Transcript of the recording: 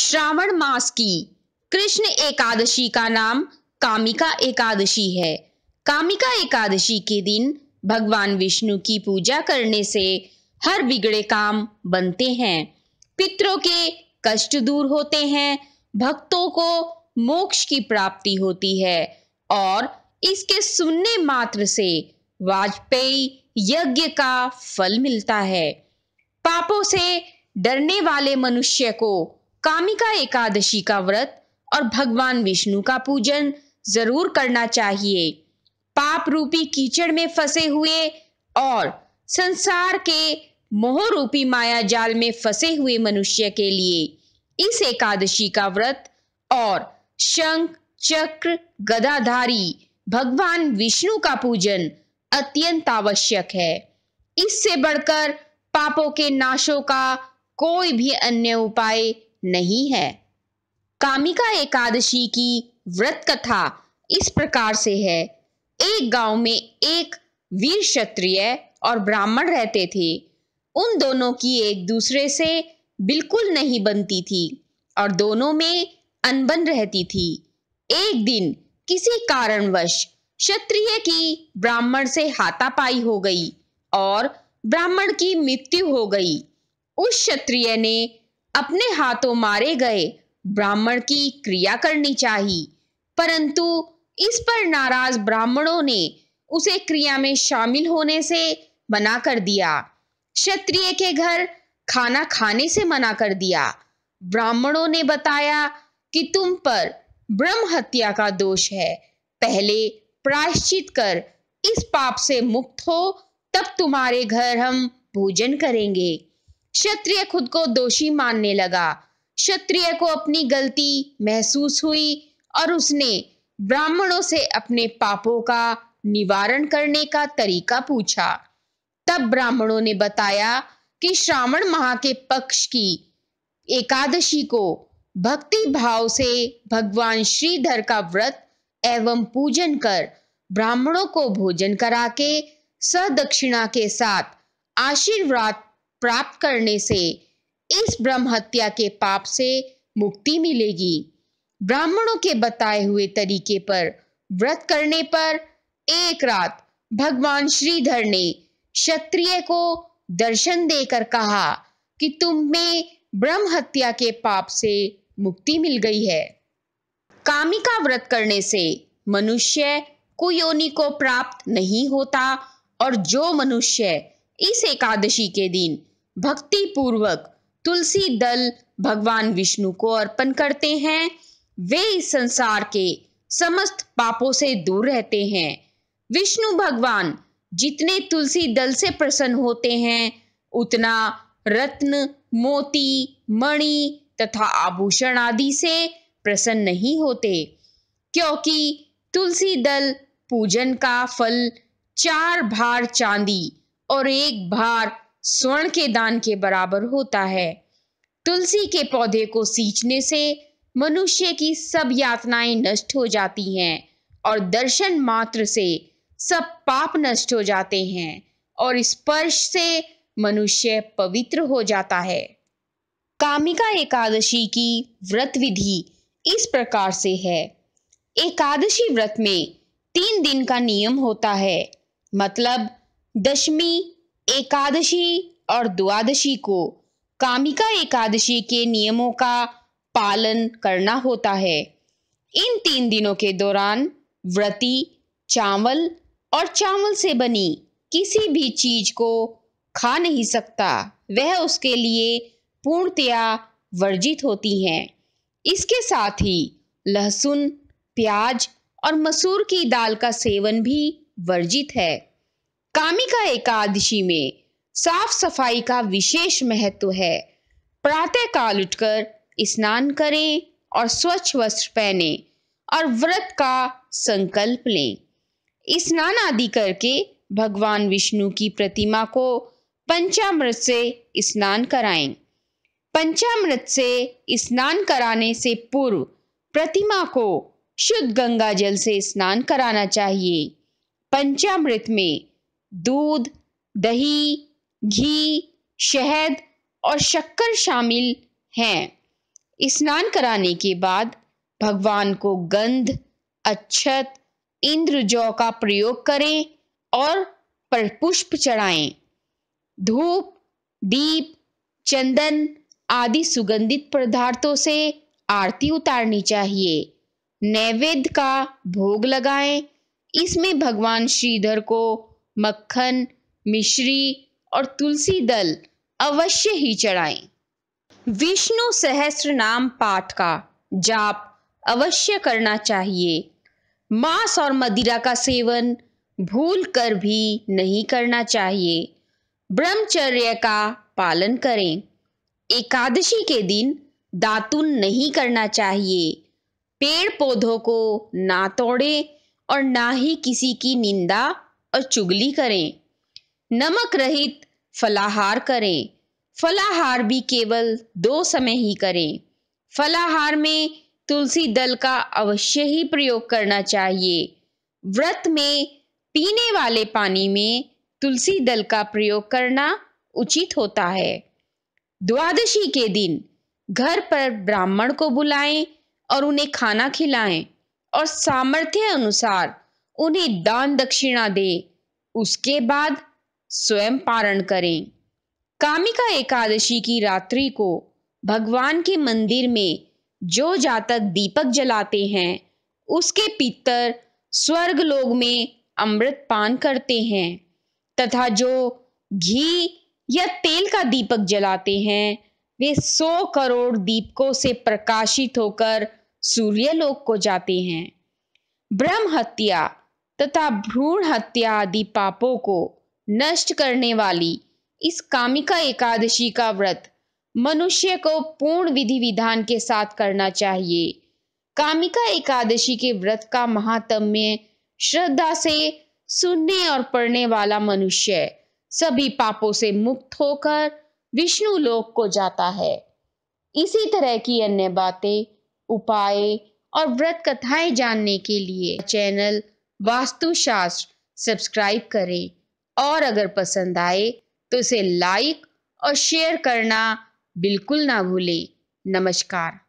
श्रावण मास की कृष्ण एकादशी का नाम कामिका एकादशी है कामिका एकादशी के दिन भगवान विष्णु की पूजा करने से हर बिगड़े काम बनते हैं पितरों के कष्ट दूर होते हैं भक्तों को मोक्ष की प्राप्ति होती है और इसके सुनने मात्र से वाजपेयी यज्ञ का फल मिलता है पापों से डरने वाले मनुष्य को कामिका एकादशी का व्रत और भगवान विष्णु का पूजन जरूर करना चाहिए पाप रूपी कीचड़ में फंसे हुए और संसार के मोह रूपी माया जाल में फंसे हुए मनुष्य के लिए इस एकादशी का व्रत और शंख चक्र गदाधारी भगवान विष्णु का पूजन अत्यंत आवश्यक है इससे बढ़कर पापों के नाशों का कोई भी अन्य उपाय नहीं है कामिका एकादशी की व्रत कथा इस प्रकार से है एक गांव में एक वीर क्षत्रिय और ब्राह्मण रहते थे उन दोनों की एक दूसरे से बिल्कुल नहीं बनती थी और दोनों में अनबन रहती थी एक दिन किसी कारणवश क्षत्रिय की ब्राह्मण से हाथापाई हो गई और ब्राह्मण की मृत्यु हो गई उस क्षत्रिय ने अपने हाथों मारे गए ब्राह्मण की क्रिया करनी चाहिए परंतु इस पर नाराज ब्राह्मणों ने उसे क्रिया में शामिल होने से मना कर दिया क्षत्रिय के घर खाना खाने से मना कर दिया ब्राह्मणों ने बताया कि तुम पर ब्रह्म हत्या का दोष है पहले प्रायश्चित कर इस पाप से मुक्त हो तब तुम्हारे घर हम भोजन करेंगे क्षत्रिय खुद को दोषी मानने लगा क्षत्रिय को अपनी गलती महसूस हुई और उसने ब्राह्मणों से अपने पापों का निवारण करने का तरीका पूछा तब ब्राह्मणों ने बताया कि श्रावण माह के पक्ष की एकादशी को भक्ति भाव से भगवान श्रीधर का व्रत एवं पूजन कर ब्राह्मणों को भोजन करा के सदक्षिणा के साथ आशीर्वाद प्राप्त करने से इस ब्रह्म हत्या के पाप से मुक्ति मिलेगी ब्राह्मणों के बताए हुए तरीके पर व्रत करने पर एक रात भगवान श्रीधर ने क्षत्रिय को दर्शन देकर कहा कि तुम में ब्रह्म हत्या के पाप से मुक्ति मिल गई है कामिका व्रत करने से मनुष्य कुयोनि को प्राप्त नहीं होता और जो मनुष्य इस एकादशी के दिन भक्ति पूर्वक तुलसी दल भगवान विष्णु को अर्पण करते हैं वे इस संसार के समस्त पापों से दूर रहते हैं विष्णु भगवान जितने तुलसी दल से प्रसन्न होते हैं उतना रत्न मोती मणि तथा आभूषण आदि से प्रसन्न नहीं होते क्योंकि तुलसी दल पूजन का फल चार भार चांदी और एक भार स्वर्ण के दान के बराबर होता है तुलसी के पौधे को सींचने से मनुष्य की सब यातनाएं नष्ट हो जाती हैं और दर्शन मात्र से सब पाप नष्ट हो जाते हैं और स्पर्श से मनुष्य पवित्र हो जाता है कामिका एकादशी की व्रत विधि इस प्रकार से है एकादशी व्रत में तीन दिन का नियम होता है मतलब दशमी एकादशी और द्वादशी को कामिका एकादशी के नियमों का पालन करना होता है इन तीन दिनों के दौरान व्रती चावल और चावल से बनी किसी भी चीज को खा नहीं सकता वह उसके लिए पूर्णतया वर्जित होती है इसके साथ ही लहसुन प्याज और मसूर की दाल का सेवन भी वर्जित है कामिका एकादशी में साफ सफाई का विशेष महत्व है प्रातः काल उठकर स्नान करें और स्वच्छ वस्त्र पहने और व्रत का संकल्प लें स्नान आदि करके भगवान विष्णु की प्रतिमा को पंचामृत से स्नान कराएं पंचामृत से स्नान कराने से पूर्व प्रतिमा को शुद्ध गंगा जल से स्नान कराना चाहिए पंचामृत में दूध दही घी शहद और शक्कर शामिल हैं स्नान कराने के बाद भगवान को गंध अच्छत इंद्रजौ का प्रयोग करें और पुष्प चढ़ाएं धूप दीप चंदन आदि सुगंधित पदार्थों से आरती उतारनी चाहिए नैवेद्य का भोग लगाएं इसमें भगवान श्रीधर को मक्खन मिश्री और तुलसी दल अवश्य ही चढ़ाएं। विष्णु सहस्र नाम पाठ का जाप अवश्य करना चाहिए मांस और मदिरा का सेवन भूल कर भी नहीं करना चाहिए ब्रह्मचर्य का पालन करें एकादशी के दिन दातुन नहीं करना चाहिए पेड़ पौधों को ना तोड़ें और ना ही किसी की निंदा और चुगली करें नमक रहित फलाहार करें फलाहार भी केवल दो समय ही करें फलाहार में तुलसी दल का अवश्य ही प्रयोग करना चाहिए व्रत में पीने वाले पानी में तुलसी दल का प्रयोग करना उचित होता है द्वादशी के दिन घर पर ब्राह्मण को बुलाएं और उन्हें खाना खिलाएं और सामर्थ्य अनुसार उन्हें दान दक्षिणा दे उसके बाद स्वयं पारण करें कामिका एकादशी की रात्रि को भगवान के मंदिर में जो जातक दीपक जलाते हैं उसके पितर स्वर्ग लोग में अमृत पान करते हैं तथा जो घी या तेल का दीपक जलाते हैं वे सौ करोड़ दीपकों से प्रकाशित होकर सूर्यलोक को जाते हैं ब्रह्म हत्या तथा भ्रूण हत्या आदि पापों को नष्ट करने वाली इस कामिका एकादशी का व्रत मनुष्य को पूर्ण विधि विधान के साथ करना चाहिए कामिका एकादशी के व्रत का महात्म्य श्रद्धा से सुनने और पढ़ने वाला मनुष्य सभी पापों से मुक्त होकर विष्णु लोक को जाता है इसी तरह की अन्य बातें उपाय और व्रत कथाएं जानने के लिए चैनल वास्तुशास्त्र सब्सक्राइब करें और अगर पसंद आए तो इसे लाइक और शेयर करना बिल्कुल ना भूलें नमस्कार